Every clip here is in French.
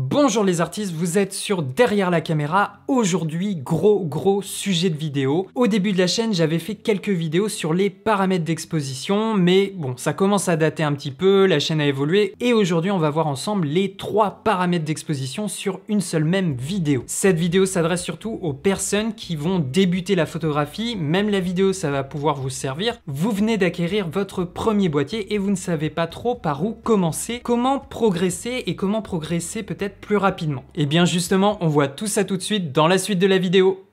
Bonjour les artistes, vous êtes sur Derrière la caméra. Aujourd'hui, gros gros sujet de vidéo. Au début de la chaîne, j'avais fait quelques vidéos sur les paramètres d'exposition, mais bon, ça commence à dater un petit peu, la chaîne a évolué, et aujourd'hui, on va voir ensemble les trois paramètres d'exposition sur une seule même vidéo. Cette vidéo s'adresse surtout aux personnes qui vont débuter la photographie, même la vidéo, ça va pouvoir vous servir. Vous venez d'acquérir votre premier boîtier et vous ne savez pas trop par où commencer, comment progresser et comment progresser peut-être plus rapidement Et eh bien justement, on voit tout ça tout de suite dans la suite de la vidéo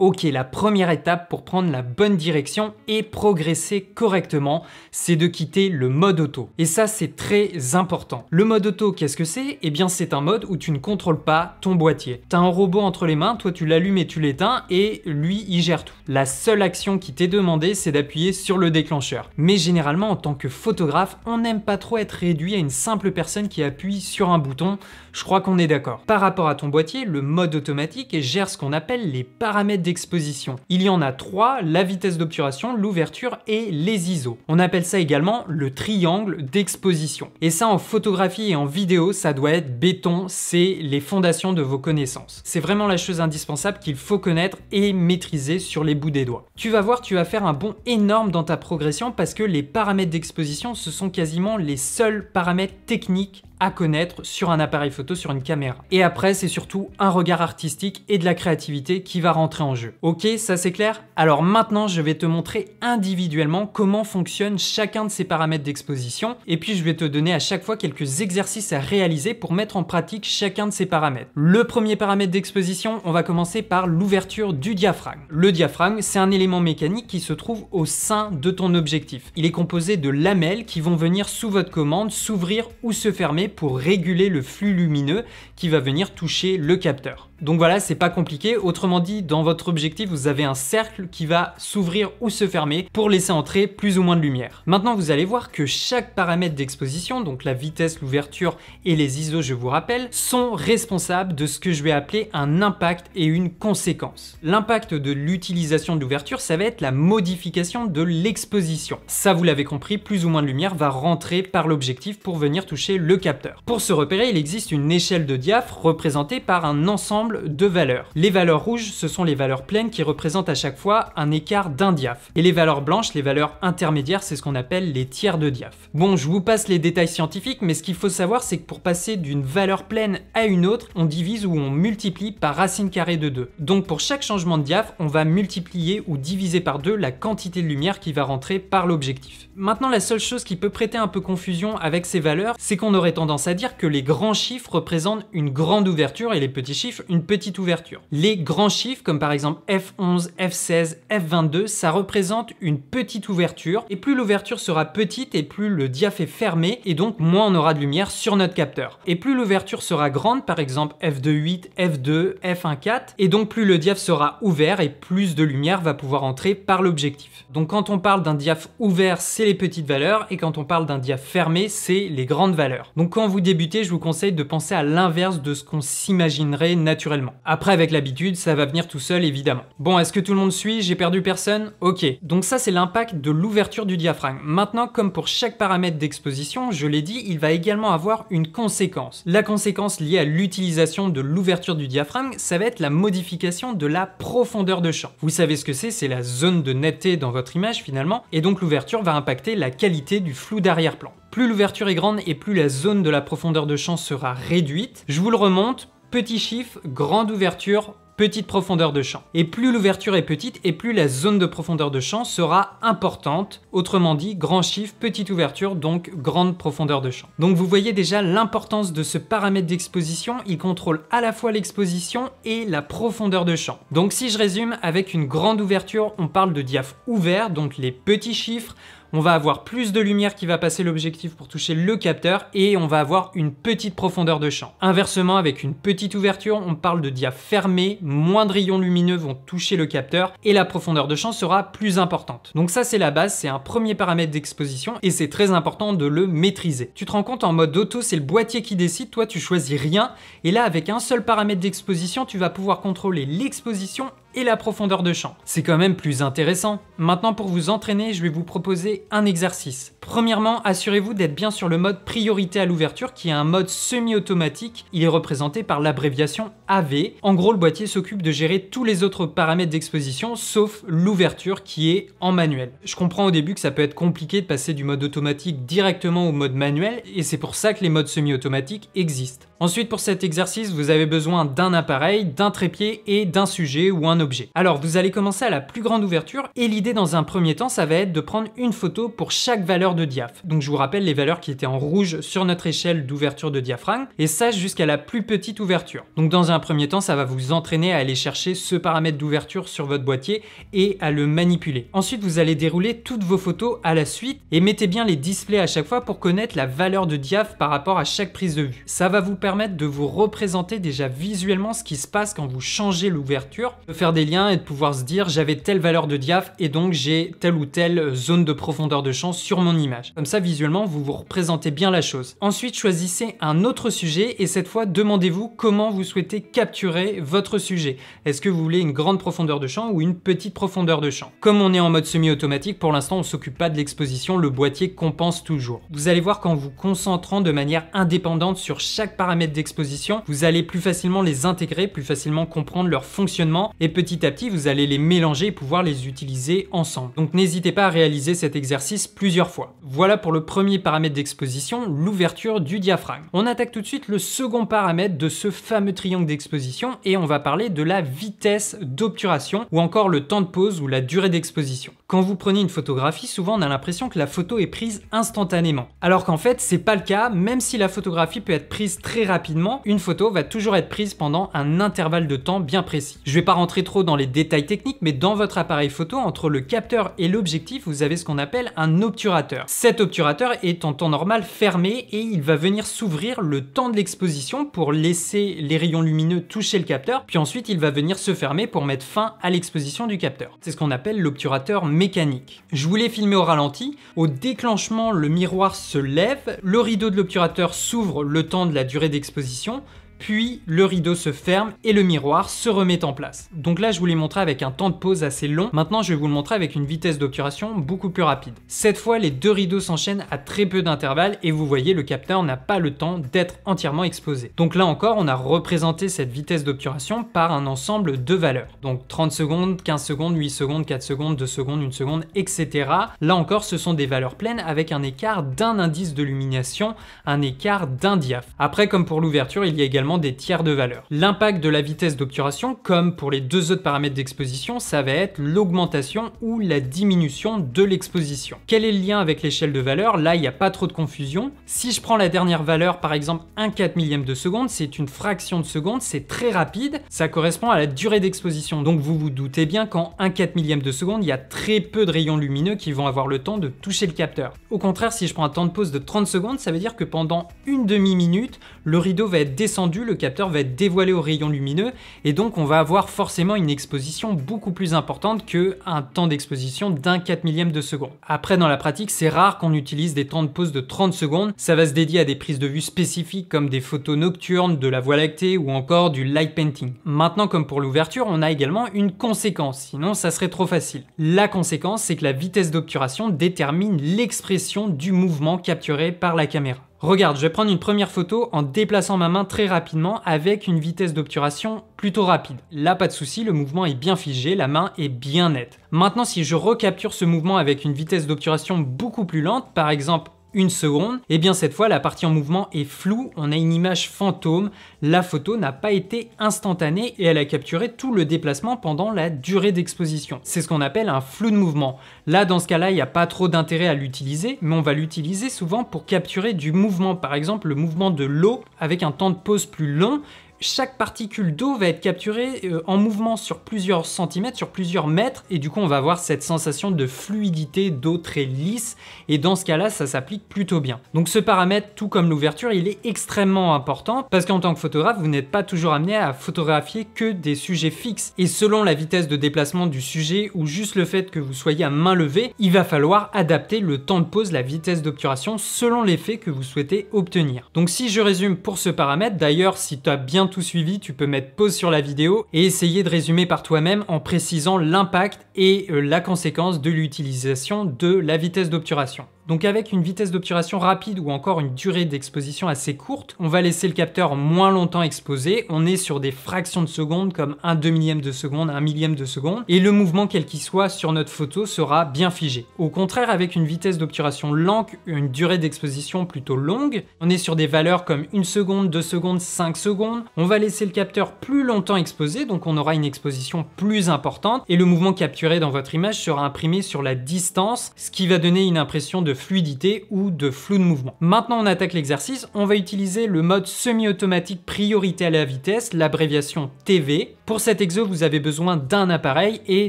Ok, la première étape pour prendre la bonne direction et progresser correctement, c'est de quitter le mode auto. Et ça, c'est très important. Le mode auto, qu'est-ce que c'est Eh bien, c'est un mode où tu ne contrôles pas ton boîtier. T'as un robot entre les mains, toi tu l'allumes et tu l'éteins, et lui, il gère tout. La seule action qui t'est demandée, c'est d'appuyer sur le déclencheur. Mais généralement, en tant que photographe, on n'aime pas trop être réduit à une simple personne qui appuie sur un bouton je crois qu'on est d'accord. Par rapport à ton boîtier, le mode automatique gère ce qu'on appelle les paramètres d'exposition. Il y en a trois, la vitesse d'obturation, l'ouverture et les ISO. On appelle ça également le triangle d'exposition. Et ça en photographie et en vidéo, ça doit être béton, c'est les fondations de vos connaissances. C'est vraiment la chose indispensable qu'il faut connaître et maîtriser sur les bouts des doigts. Tu vas voir, tu vas faire un bond énorme dans ta progression parce que les paramètres d'exposition, ce sont quasiment les seuls paramètres techniques à connaître sur un appareil photo, sur une caméra. Et après, c'est surtout un regard artistique et de la créativité qui va rentrer en jeu. Ok, ça c'est clair Alors maintenant, je vais te montrer individuellement comment fonctionne chacun de ces paramètres d'exposition, et puis je vais te donner à chaque fois quelques exercices à réaliser pour mettre en pratique chacun de ces paramètres. Le premier paramètre d'exposition, on va commencer par l'ouverture du diaphragme. Le diaphragme, c'est un élément mécanique qui se trouve au sein de ton objectif. Il est composé de lamelles qui vont venir sous votre commande s'ouvrir ou se fermer pour réguler le flux lumineux qui va venir toucher le capteur. Donc voilà, c'est pas compliqué. Autrement dit, dans votre objectif, vous avez un cercle qui va s'ouvrir ou se fermer pour laisser entrer plus ou moins de lumière. Maintenant, vous allez voir que chaque paramètre d'exposition, donc la vitesse, l'ouverture et les ISO, je vous rappelle, sont responsables de ce que je vais appeler un impact et une conséquence. L'impact de l'utilisation de l'ouverture, ça va être la modification de l'exposition. Ça, vous l'avez compris, plus ou moins de lumière va rentrer par l'objectif pour venir toucher le capteur. Pour se repérer, il existe une échelle de diaphre représentée par un ensemble de valeurs. Les valeurs rouges, ce sont les valeurs pleines qui représentent à chaque fois un écart d'un diaph. Et les valeurs blanches, les valeurs intermédiaires, c'est ce qu'on appelle les tiers de diaph. Bon, je vous passe les détails scientifiques, mais ce qu'il faut savoir, c'est que pour passer d'une valeur pleine à une autre, on divise ou on multiplie par racine carrée de 2. Donc pour chaque changement de diaph, on va multiplier ou diviser par 2 la quantité de lumière qui va rentrer par l'objectif. Maintenant, la seule chose qui peut prêter un peu confusion avec ces valeurs, c'est qu'on aurait tendance à dire que les grands chiffres représentent une grande ouverture et les petits chiffres une petite ouverture. Les grands chiffres, comme par exemple F11, F16, F22, ça représente une petite ouverture, et plus l'ouverture sera petite et plus le diaph est fermé, et donc moins on aura de lumière sur notre capteur. Et plus l'ouverture sera grande, par exemple F28, F2, F14, et donc plus le diaph sera ouvert et plus de lumière va pouvoir entrer par l'objectif. Donc quand on parle d'un diaph ouvert, c'est les petites valeurs, et quand on parle d'un diaph fermé, c'est les grandes valeurs. Donc quand vous débutez, je vous conseille de penser à l'inverse de ce qu'on s'imaginerait naturellement après, avec l'habitude, ça va venir tout seul, évidemment. Bon, est-ce que tout le monde suit J'ai perdu personne Ok. Donc ça, c'est l'impact de l'ouverture du diaphragme. Maintenant, comme pour chaque paramètre d'exposition, je l'ai dit, il va également avoir une conséquence. La conséquence liée à l'utilisation de l'ouverture du diaphragme, ça va être la modification de la profondeur de champ. Vous savez ce que c'est, c'est la zone de netteté dans votre image finalement, et donc l'ouverture va impacter la qualité du flou d'arrière-plan. Plus l'ouverture est grande et plus la zone de la profondeur de champ sera réduite. Je vous le remonte, petit chiffre, grande ouverture, petite profondeur de champ. Et plus l'ouverture est petite et plus la zone de profondeur de champ sera importante. Autrement dit, grand chiffre, petite ouverture, donc grande profondeur de champ. Donc vous voyez déjà l'importance de ce paramètre d'exposition, il contrôle à la fois l'exposition et la profondeur de champ. Donc si je résume, avec une grande ouverture, on parle de diaph ouvert, donc les petits chiffres, on va avoir plus de lumière qui va passer l'objectif pour toucher le capteur et on va avoir une petite profondeur de champ. Inversement, avec une petite ouverture, on parle de dia fermé, moins de rayons lumineux vont toucher le capteur et la profondeur de champ sera plus importante. Donc ça c'est la base, c'est un premier paramètre d'exposition et c'est très important de le maîtriser. Tu te rends compte en mode auto, c'est le boîtier qui décide, toi tu choisis rien et là avec un seul paramètre d'exposition, tu vas pouvoir contrôler l'exposition et la profondeur de champ. C'est quand même plus intéressant. Maintenant pour vous entraîner, je vais vous proposer un exercice. Premièrement, assurez-vous d'être bien sur le mode priorité à l'ouverture qui est un mode semi-automatique. Il est représenté par l'abréviation AV. En gros, le boîtier s'occupe de gérer tous les autres paramètres d'exposition sauf l'ouverture qui est en manuel. Je comprends au début que ça peut être compliqué de passer du mode automatique directement au mode manuel et c'est pour ça que les modes semi-automatiques existent. Ensuite, pour cet exercice, vous avez besoin d'un appareil, d'un trépied et d'un sujet ou un objet. Alors vous allez commencer à la plus grande ouverture et l'idée dans un premier temps ça va être de prendre une photo pour chaque valeur de diaph. Donc je vous rappelle les valeurs qui étaient en rouge sur notre échelle d'ouverture de diaphragme et ça jusqu'à la plus petite ouverture. Donc dans un premier temps ça va vous entraîner à aller chercher ce paramètre d'ouverture sur votre boîtier et à le manipuler. Ensuite vous allez dérouler toutes vos photos à la suite et mettez bien les displays à chaque fois pour connaître la valeur de diaph par rapport à chaque prise de vue. Ça va vous permettre de vous représenter déjà visuellement ce qui se passe quand vous changez l'ouverture, de faire des liens et de pouvoir se dire j'avais telle valeur de diaph et donc j'ai telle ou telle zone de profondeur de champ sur mon image. Comme ça visuellement vous vous représentez bien la chose. Ensuite choisissez un autre sujet et cette fois demandez-vous comment vous souhaitez capturer votre sujet. Est-ce que vous voulez une grande profondeur de champ ou une petite profondeur de champ Comme on est en mode semi-automatique pour l'instant on s'occupe pas de l'exposition, le boîtier compense toujours. Vous allez voir qu'en vous concentrant de manière indépendante sur chaque paramètre d'exposition, vous allez plus facilement les intégrer, plus facilement comprendre leur fonctionnement et peut petit à petit, vous allez les mélanger et pouvoir les utiliser ensemble. Donc n'hésitez pas à réaliser cet exercice plusieurs fois. Voilà pour le premier paramètre d'exposition, l'ouverture du diaphragme. On attaque tout de suite le second paramètre de ce fameux triangle d'exposition et on va parler de la vitesse d'obturation ou encore le temps de pause ou la durée d'exposition. Quand vous prenez une photographie, souvent on a l'impression que la photo est prise instantanément. Alors qu'en fait, c'est pas le cas, même si la photographie peut être prise très rapidement, une photo va toujours être prise pendant un intervalle de temps bien précis. Je vais pas rentrer trop dans les détails techniques, mais dans votre appareil photo, entre le capteur et l'objectif, vous avez ce qu'on appelle un obturateur. Cet obturateur est en temps normal fermé et il va venir s'ouvrir le temps de l'exposition pour laisser les rayons lumineux toucher le capteur, puis ensuite il va venir se fermer pour mettre fin à l'exposition du capteur. C'est ce qu'on appelle l'obturateur mécanique. Je voulais filmer au ralenti, au déclenchement le miroir se lève, le rideau de l'obturateur s'ouvre le temps de la durée d'exposition, puis le rideau se ferme et le miroir se remet en place. Donc là, je vous l'ai montré avec un temps de pause assez long. Maintenant, je vais vous le montrer avec une vitesse d'obturation beaucoup plus rapide. Cette fois, les deux rideaux s'enchaînent à très peu d'intervalle et vous voyez, le capteur n'a pas le temps d'être entièrement exposé. Donc là encore, on a représenté cette vitesse d'obturation par un ensemble de valeurs. Donc 30 secondes, 15 secondes, 8 secondes, 4 secondes, 2 secondes, 1 seconde, etc. Là encore, ce sont des valeurs pleines avec un écart d'un indice de lumination, un écart d'un diaph. Après, comme pour l'ouverture, il y a également des tiers de valeur. L'impact de la vitesse d'obturation, comme pour les deux autres paramètres d'exposition, ça va être l'augmentation ou la diminution de l'exposition. Quel est le lien avec l'échelle de valeur Là, il n'y a pas trop de confusion. Si je prends la dernière valeur, par exemple 1 4 millième de seconde, c'est une fraction de seconde, c'est très rapide, ça correspond à la durée d'exposition. Donc vous vous doutez bien qu'en 1 4 millième de seconde, il y a très peu de rayons lumineux qui vont avoir le temps de toucher le capteur. Au contraire, si je prends un temps de pause de 30 secondes, ça veut dire que pendant une demi-minute, le rideau va être descendu le capteur va être dévoilé au rayon lumineux et donc on va avoir forcément une exposition beaucoup plus importante que un temps d'exposition d'un 4 millième de seconde. Après, dans la pratique, c'est rare qu'on utilise des temps de pause de 30 secondes. Ça va se dédier à des prises de vue spécifiques comme des photos nocturnes, de la voie lactée ou encore du light painting. Maintenant, comme pour l'ouverture, on a également une conséquence, sinon ça serait trop facile. La conséquence, c'est que la vitesse d'obturation détermine l'expression du mouvement capturé par la caméra. Regarde, je vais prendre une première photo en déplaçant ma main très rapidement avec une vitesse d'obturation plutôt rapide. Là, pas de souci, le mouvement est bien figé, la main est bien nette. Maintenant, si je recapture ce mouvement avec une vitesse d'obturation beaucoup plus lente, par exemple une seconde, et eh bien cette fois la partie en mouvement est floue, on a une image fantôme, la photo n'a pas été instantanée et elle a capturé tout le déplacement pendant la durée d'exposition. C'est ce qu'on appelle un flou de mouvement. Là dans ce cas-là, il n'y a pas trop d'intérêt à l'utiliser, mais on va l'utiliser souvent pour capturer du mouvement, par exemple le mouvement de l'eau avec un temps de pause plus long chaque particule d'eau va être capturée euh, en mouvement sur plusieurs centimètres, sur plusieurs mètres, et du coup on va avoir cette sensation de fluidité d'eau très lisse, et dans ce cas-là ça s'applique plutôt bien. Donc ce paramètre, tout comme l'ouverture, il est extrêmement important, parce qu'en tant que photographe, vous n'êtes pas toujours amené à photographier que des sujets fixes, et selon la vitesse de déplacement du sujet, ou juste le fait que vous soyez à main levée, il va falloir adapter le temps de pose, la vitesse d'obturation, selon l'effet que vous souhaitez obtenir. Donc si je résume pour ce paramètre, d'ailleurs si tu as bien tout suivi, tu peux mettre pause sur la vidéo et essayer de résumer par toi-même en précisant l'impact et euh, la conséquence de l'utilisation de la vitesse d'obturation. Donc avec une vitesse d'obturation rapide ou encore une durée d'exposition assez courte, on va laisser le capteur moins longtemps exposé, on est sur des fractions de secondes comme un demi millième de seconde, un millième de seconde, et le mouvement quel qu'il soit sur notre photo sera bien figé. Au contraire, avec une vitesse d'obturation lente, une durée d'exposition plutôt longue, on est sur des valeurs comme une seconde, 2 secondes, 5 secondes, on va laisser le capteur plus longtemps exposé, donc on aura une exposition plus importante, et le mouvement capturé dans votre image sera imprimé sur la distance, ce qui va donner une impression de fluidité ou de flou de mouvement. Maintenant on attaque l'exercice, on va utiliser le mode semi-automatique priorité à la vitesse, l'abréviation TV. Pour cet exo vous avez besoin d'un appareil et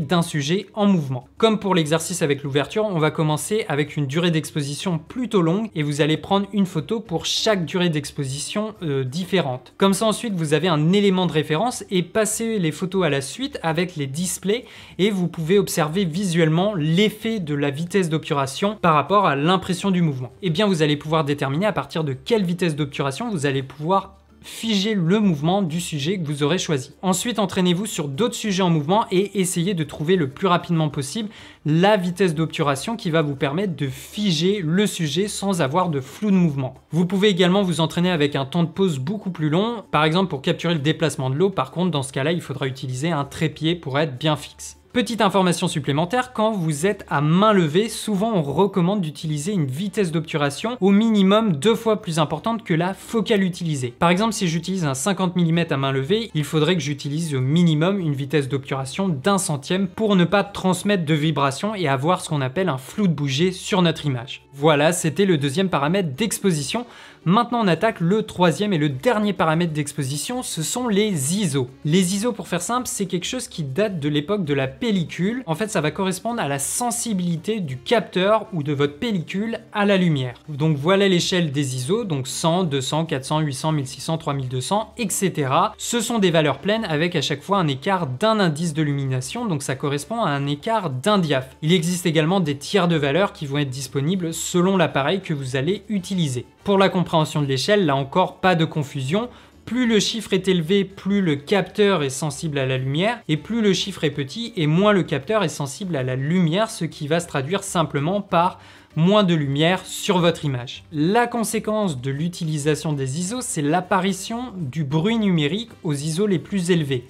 d'un sujet en mouvement. Comme pour l'exercice avec l'ouverture, on va commencer avec une durée d'exposition plutôt longue et vous allez prendre une photo pour chaque durée d'exposition euh, différente. Comme ça ensuite vous avez un élément de référence et passez les photos à la suite avec les displays et vous pouvez observer visuellement l'effet de la vitesse d'obturation par rapport à l'impression du mouvement Eh bien vous allez pouvoir déterminer à partir de quelle vitesse d'obturation vous allez pouvoir figer le mouvement du sujet que vous aurez choisi. Ensuite, entraînez-vous sur d'autres sujets en mouvement et essayez de trouver le plus rapidement possible la vitesse d'obturation qui va vous permettre de figer le sujet sans avoir de flou de mouvement. Vous pouvez également vous entraîner avec un temps de pause beaucoup plus long, par exemple pour capturer le déplacement de l'eau, par contre dans ce cas-là, il faudra utiliser un trépied pour être bien fixe. Petite information supplémentaire, quand vous êtes à main levée, souvent on recommande d'utiliser une vitesse d'obturation au minimum deux fois plus importante que la focale utilisée. Par exemple, si j'utilise un 50 mm à main levée, il faudrait que j'utilise au minimum une vitesse d'obturation d'un centième pour ne pas transmettre de vibrations et avoir ce qu'on appelle un flou de bouger sur notre image. Voilà, c'était le deuxième paramètre d'exposition. Maintenant, on attaque le troisième et le dernier paramètre d'exposition, ce sont les ISO. Les ISO, pour faire simple, c'est quelque chose qui date de l'époque de la pellicule. En fait, ça va correspondre à la sensibilité du capteur ou de votre pellicule à la lumière. Donc voilà l'échelle des ISO, donc 100, 200, 400, 800, 1600, 3200, etc. Ce sont des valeurs pleines avec à chaque fois un écart d'un indice de lumination, donc ça correspond à un écart d'un diaph. Il existe également des tiers de valeurs qui vont être disponibles selon l'appareil que vous allez utiliser. Pour la compréhension de l'échelle, là encore pas de confusion, plus le chiffre est élevé, plus le capteur est sensible à la lumière, et plus le chiffre est petit, et moins le capteur est sensible à la lumière, ce qui va se traduire simplement par moins de lumière sur votre image. La conséquence de l'utilisation des ISO, c'est l'apparition du bruit numérique aux ISO les plus élevés.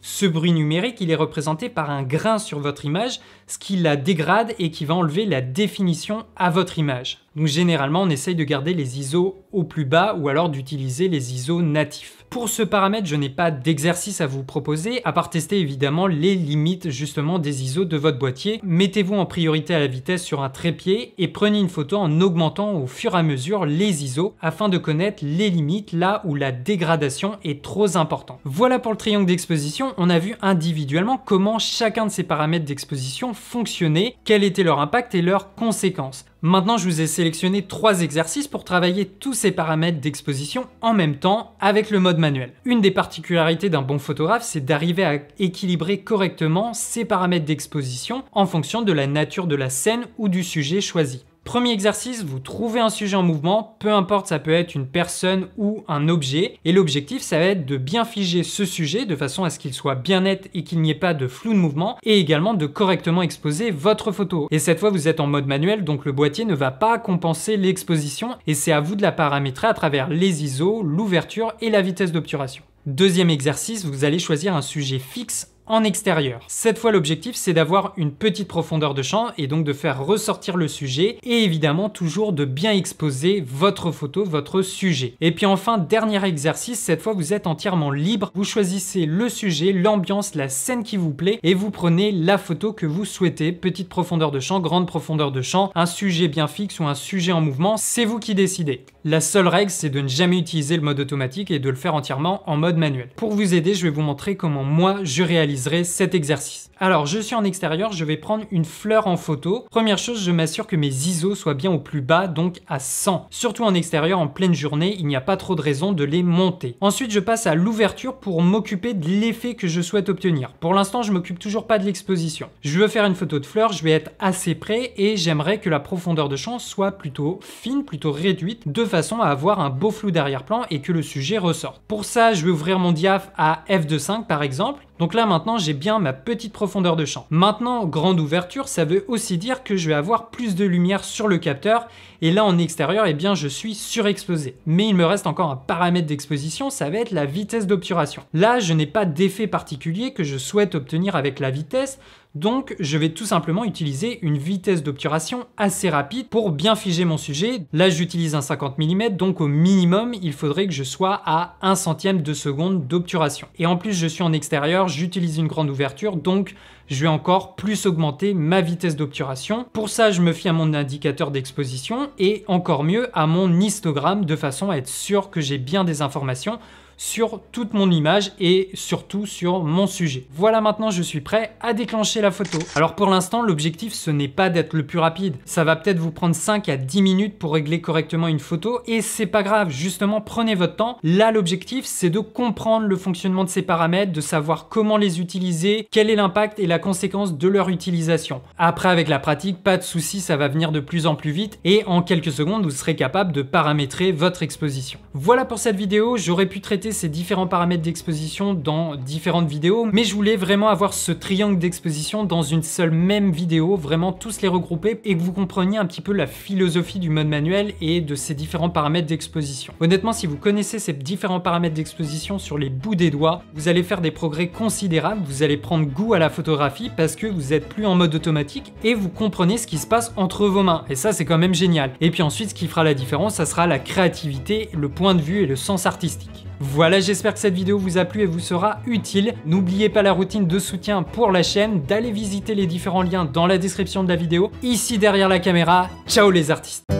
Ce bruit numérique, il est représenté par un grain sur votre image, ce qui la dégrade et qui va enlever la définition à votre image. Donc généralement, on essaye de garder les ISO au plus bas ou alors d'utiliser les ISO natifs. Pour ce paramètre, je n'ai pas d'exercice à vous proposer, à part tester évidemment les limites justement des ISO de votre boîtier. Mettez-vous en priorité à la vitesse sur un trépied et prenez une photo en augmentant au fur et à mesure les ISO afin de connaître les limites là où la dégradation est trop importante. Voilà pour le triangle d'exposition, on a vu individuellement comment chacun de ces paramètres d'exposition fonctionner, quel était leur impact et leurs conséquences. Maintenant, je vous ai sélectionné trois exercices pour travailler tous ces paramètres d'exposition en même temps avec le mode manuel. Une des particularités d'un bon photographe, c'est d'arriver à équilibrer correctement ces paramètres d'exposition en fonction de la nature de la scène ou du sujet choisi. Premier exercice, vous trouvez un sujet en mouvement, peu importe, ça peut être une personne ou un objet, et l'objectif, ça va être de bien figer ce sujet de façon à ce qu'il soit bien net et qu'il n'y ait pas de flou de mouvement, et également de correctement exposer votre photo. Et cette fois, vous êtes en mode manuel, donc le boîtier ne va pas compenser l'exposition, et c'est à vous de la paramétrer à travers les ISO, l'ouverture et la vitesse d'obturation. Deuxième exercice, vous allez choisir un sujet fixe en extérieur. Cette fois, l'objectif, c'est d'avoir une petite profondeur de champ et donc de faire ressortir le sujet et évidemment toujours de bien exposer votre photo, votre sujet. Et puis enfin, dernier exercice, cette fois, vous êtes entièrement libre. Vous choisissez le sujet, l'ambiance, la scène qui vous plaît et vous prenez la photo que vous souhaitez. Petite profondeur de champ, grande profondeur de champ, un sujet bien fixe ou un sujet en mouvement, c'est vous qui décidez. La seule règle, c'est de ne jamais utiliser le mode automatique et de le faire entièrement en mode manuel. Pour vous aider, je vais vous montrer comment moi, je réaliserai cet exercice. Alors, je suis en extérieur, je vais prendre une fleur en photo. Première chose, je m'assure que mes ISO soient bien au plus bas, donc à 100. Surtout en extérieur, en pleine journée, il n'y a pas trop de raison de les monter. Ensuite, je passe à l'ouverture pour m'occuper de l'effet que je souhaite obtenir. Pour l'instant, je m'occupe toujours pas de l'exposition. Je veux faire une photo de fleur, je vais être assez près et j'aimerais que la profondeur de champ soit plutôt fine, plutôt réduite, de façon à avoir un beau flou d'arrière-plan et que le sujet ressorte. Pour ça, je vais ouvrir mon diaph à f2.5 par exemple. Donc là maintenant j'ai bien ma petite profondeur de champ. Maintenant grande ouverture ça veut aussi dire que je vais avoir plus de lumière sur le capteur et là en extérieur eh bien je suis surexposé. Mais il me reste encore un paramètre d'exposition ça va être la vitesse d'obturation. Là je n'ai pas d'effet particulier que je souhaite obtenir avec la vitesse donc je vais tout simplement utiliser une vitesse d'obturation assez rapide pour bien figer mon sujet. Là j'utilise un 50 mm donc au minimum il faudrait que je sois à 1 centième de seconde d'obturation. Et en plus je suis en extérieur, j'utilise une grande ouverture donc je vais encore plus augmenter ma vitesse d'obturation. Pour ça je me fie à mon indicateur d'exposition et encore mieux à mon histogramme de façon à être sûr que j'ai bien des informations sur toute mon image et surtout sur mon sujet. Voilà maintenant je suis prêt à déclencher la photo. Alors pour l'instant l'objectif ce n'est pas d'être le plus rapide, ça va peut-être vous prendre 5 à 10 minutes pour régler correctement une photo et c'est pas grave, justement prenez votre temps. Là l'objectif c'est de comprendre le fonctionnement de ces paramètres, de savoir comment les utiliser, quel est l'impact et la conséquence de leur utilisation. Après avec la pratique, pas de souci, ça va venir de plus en plus vite et en quelques secondes vous serez capable de paramétrer votre exposition. Voilà pour cette vidéo, j'aurais pu traiter ces différents paramètres d'exposition dans différentes vidéos, mais je voulais vraiment avoir ce triangle d'exposition dans une seule même vidéo, vraiment tous les regrouper et que vous compreniez un petit peu la philosophie du mode manuel et de ces différents paramètres d'exposition. Honnêtement, si vous connaissez ces différents paramètres d'exposition sur les bouts des doigts, vous allez faire des progrès considérables, vous allez prendre goût à la photographie parce que vous êtes plus en mode automatique et vous comprenez ce qui se passe entre vos mains. Et ça, c'est quand même génial. Et puis ensuite, ce qui fera la différence, ça sera la créativité, le point de vue et le sens artistique. Voilà, j'espère que cette vidéo vous a plu et vous sera utile. N'oubliez pas la routine de soutien pour la chaîne, d'aller visiter les différents liens dans la description de la vidéo, ici derrière la caméra. Ciao les artistes